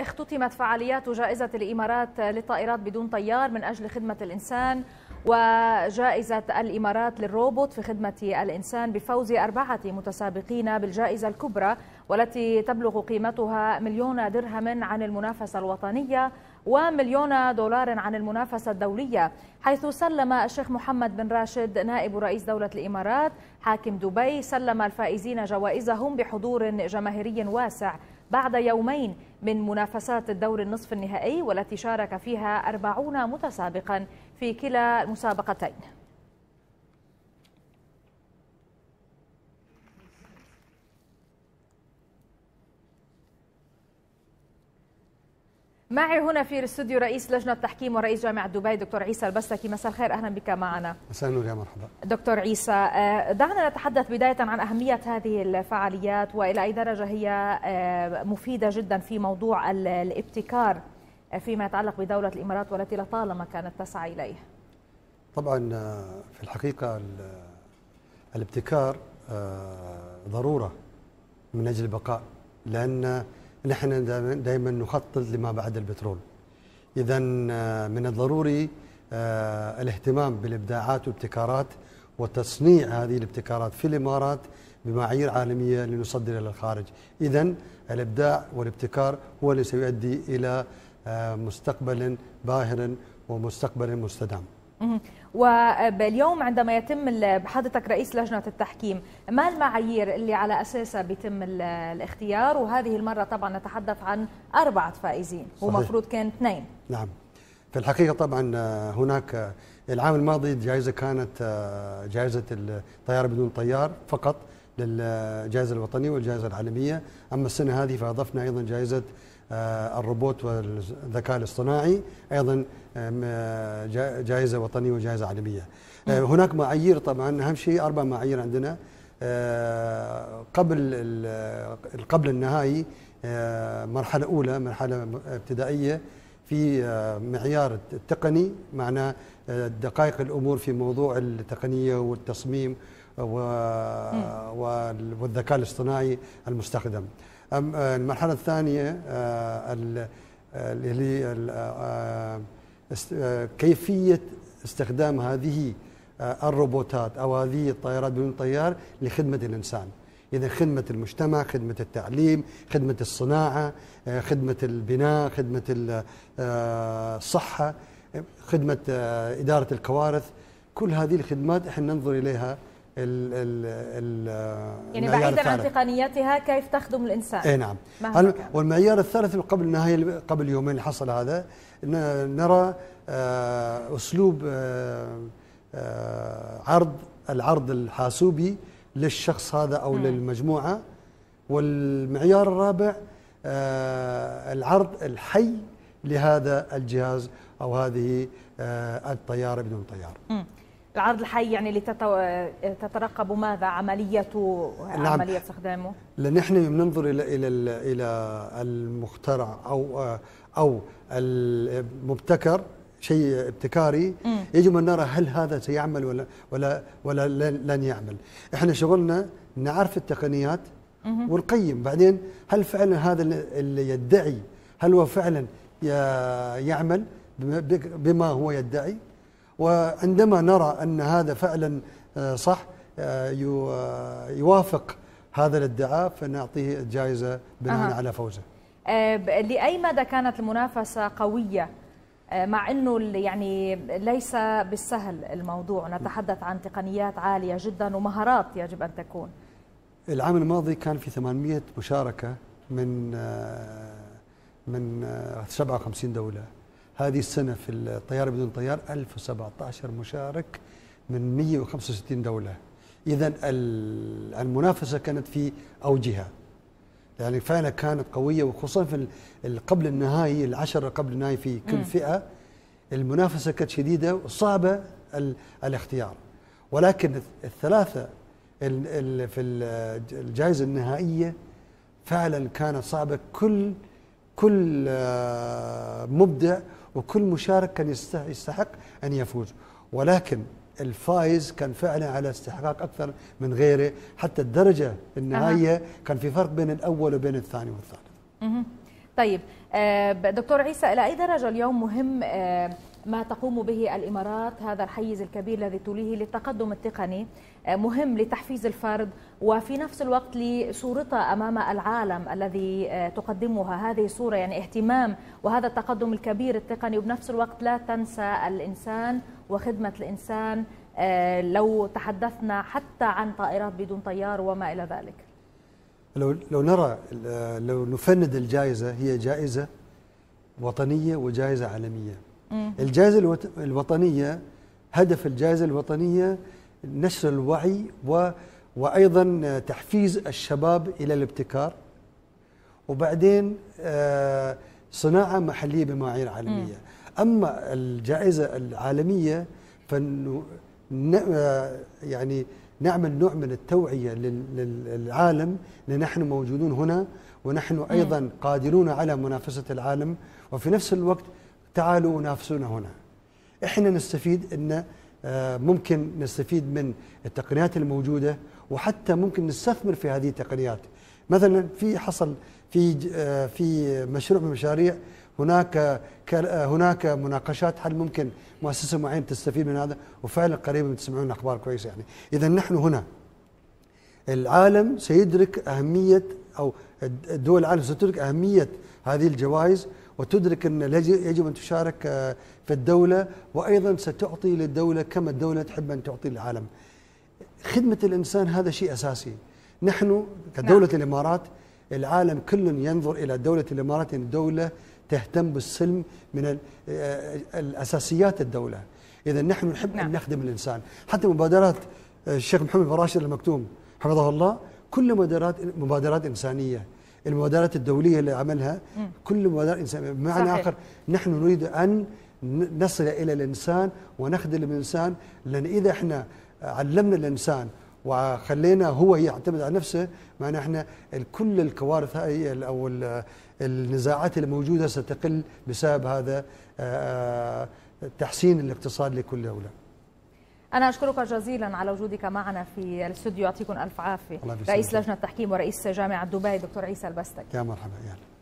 اختتمت فعاليات جائزة الإمارات للطائرات بدون طيار من أجل خدمة الإنسان وجائزة الإمارات للروبوت في خدمة الإنسان بفوز أربعة متسابقين بالجائزة الكبرى والتي تبلغ قيمتها مليون درهم عن المنافسة الوطنية ومليون دولار عن المنافسة الدولية حيث سلم الشيخ محمد بن راشد نائب رئيس دولة الإمارات حاكم دبي سلم الفائزين جوائزهم بحضور جماهيري واسع بعد يومين من منافسات الدور النصف النهائي والتي شارك فيها أربعون متسابقا في كلا المسابقتين معي هنا في الاستوديو رئيس لجنه التحكيم ورئيس جامعه دبي دكتور عيسى البستكي مساء الخير اهلا بك معنا مساء النور يا مرحبا دكتور عيسى آه، دعنا نتحدث بدايه عن اهميه هذه الفعاليات والى اي درجه هي آه، مفيده جدا في موضوع الابتكار آه، فيما يتعلق بدوله الامارات والتي لطالما كانت تسعى اليه طبعا في الحقيقه الابتكار ضروره من اجل البقاء لان نحن دائما نخطط لما بعد البترول إذا آه، من الضروري آه، الاهتمام بالإبداعات والابتكارات وتصنيع هذه الابتكارات في الإمارات بمعايير عالمية لنصدر إلى الخارج إذا الإبداع والابتكار هو اللي سيؤدي إلى آه، مستقبل باهر ومستقبل مستدام واليوم عندما يتم حضرتك رئيس لجنه التحكيم، ما المعايير اللي على اساسها بيتم الاختيار وهذه المره طبعا نتحدث عن اربعه فائزين ومفروض كان اثنين. نعم. في الحقيقه طبعا آه، هناك آه، العام الماضي الجائزه كانت آه، جائزه الطيار بدون طيار فقط للجائزه الوطنيه والجائزه العالميه، اما السنه هذه فاضفنا ايضا جائزه آه، الروبوت والذكاء الاصطناعي ايضا آه، جائزه وطنيه وجائزه عالميه آه، نعم. هناك معايير طبعا اهم شيء اربع معايير عندنا قبل القبل النهائي مرحله اولى مرحله ابتدائيه في معيار التقني معناه دقائق الامور في موضوع التقنيه والتصميم والذكاء الاصطناعي المستخدم آه، المرحله الثانيه آه، آه، اللي هي كيفيه استخدام هذه الروبوتات او هذه الطائرات بدون طيار لخدمه الانسان اذا خدمه المجتمع خدمه التعليم خدمه الصناعه خدمه البناء خدمه الصحه خدمه اداره الكوارث كل هذه الخدمات احنا ننظر اليها ال ال يعني بعيدا عن تقنياتها كيف تخدم الانسان اي نعم هل والمعيار الثالث قبل نهاية قبل يومين اللي حصل هذا نرى آه، اسلوب آه، آه، عرض العرض الحاسوبي للشخص هذا او م. للمجموعه والمعيار الرابع العرض الحي لهذا الجهاز او هذه الطياره بدون طيار م. العرض الحي يعني اللي تترقب ماذا عمليته نعم. عمليه استخدامه لان احنا بننظر الى الى الى المخترع او او المبتكر شيء ابتكاري يجب ان نرى هل هذا سيعمل ولا ولا ولا لن يعمل احنا شغلنا نعرف التقنيات ونقيم بعدين هل فعلا هذا اللي يدعي هل هو فعلا يعمل بما هو يدعي وعندما نرى أن هذا فعلا آه، صح آه، آه، يوافق هذا الادعاء فنعطيه الجائزة بناء أه. على فوزه لأي مدى كانت المنافسة قوية مع انه يعني ليس بالسهل الموضوع نتحدث عن تقنيات عاليه جدا ومهارات يجب ان تكون العام الماضي كان في 800 مشاركه من من 57 دوله هذه السنة في الطيار بدون طيار 1017 مشارك من 165 دولة إذا المنافسة كانت في أوجها يعني فعلا كانت قوية وخصوصا في قبل النهائي العشرة قبل النهائي في كل فئة المنافسة كانت شديدة وصعبة الاختيار ولكن الثلاثة في الجائزة النهائية فعلا كانت صعبة كل كل آه، مبدع وكل مشارك كان يستحق أن يفوز ولكن الفايز كان فعلا على استحقاق اكثر من غيره حتى الدرجه النهائيه كان في فرق بين الاول وبين الثاني والثالث. طيب آه، دكتور عيسى الى اي درجه اليوم مهم آه، ما تقوم به الإمارات هذا الحيز الكبير الذي توليه للتقدم التقني آه، مهم لتحفيز الفرد وفي نفس الوقت لصورتها أمام العالم الذي آه، تقدمها هذه الصورة يعني اهتمام وهذا التقدم الكبير التقني وبنفس الوقت لا تنسى الإنسان وخدمة الإنسان آه، لو تحدثنا حتى عن طائرات بدون طيار وما إلى ذلك لو لو نرى لو نفند الجائزة هي جائزة وطنية وجائزة عالمية الجائزة الوطنية هدف الجائزة الوطنية نشر الوعي و وأيضا تحفيز الشباب إلى الابتكار وبعدين آه، صناعة محلية بمعايير عالمية أما الجائزة العالمية آه، يعني نعمل نوع من التوعية للعالم لنحن نحن موجودون هنا ونحن أيضا قادرون على منافسة العالم وفي نفس الوقت تعالوا نافسونا هنا احنا نستفيد ان آه، ممكن نستفيد من التقنيات الموجوده وحتى ممكن نستثمر في هذه التقنيات مثلا في حصل في آه، في مشروع من المشاريع هناك آه، هناك مناقشات هل ممكن مؤسسه معينه تستفيد من هذا وفعلا قريبا تسمعون اخبار كويسه يعني اذا نحن هنا العالم سيدرك اهميه او دول العالم ستدرك اهميه هذه الجوائز وتدرك أن يجب أن تشارك آه، في الدولة وأيضا ستعطي للدولة كما الدولة تحب أن تعطي للعالم خدمة الإنسان هذا شيء أساسي نحن كدولة نعم. الإمارات العالم كل ينظر إلى دولة الإمارات أن الدولة تهتم بالسلم من آه، الأساسيات الدولة إذا نحن نحب نعم. أن نخدم الإنسان حتى مبادرات آه، الشيخ محمد بن راشد المكتوم حفظه الله كل مبادرات مبادرات إنسانية المبادرات الدوليه اللي عملها كل مبادره انسانيه بمعنى صحيح. اخر نحن نريد ان نصل الى الانسان ونخدم الانسان لان اذا احنا علمنا الانسان وخلينا هو يعتمد على نفسه معناه احنا كل الكوارث هاي او النزاعات الموجوده ستقل بسبب هذا تحسين الاقتصاد لكل دوله أنا أشكرك جزيلا على وجودك معنا في الاستوديو يعطيكم ألف عافية رئيس لجنة التحكيم ورئيس جامعة دبي دكتور عيسى البستك يا مرحبا يا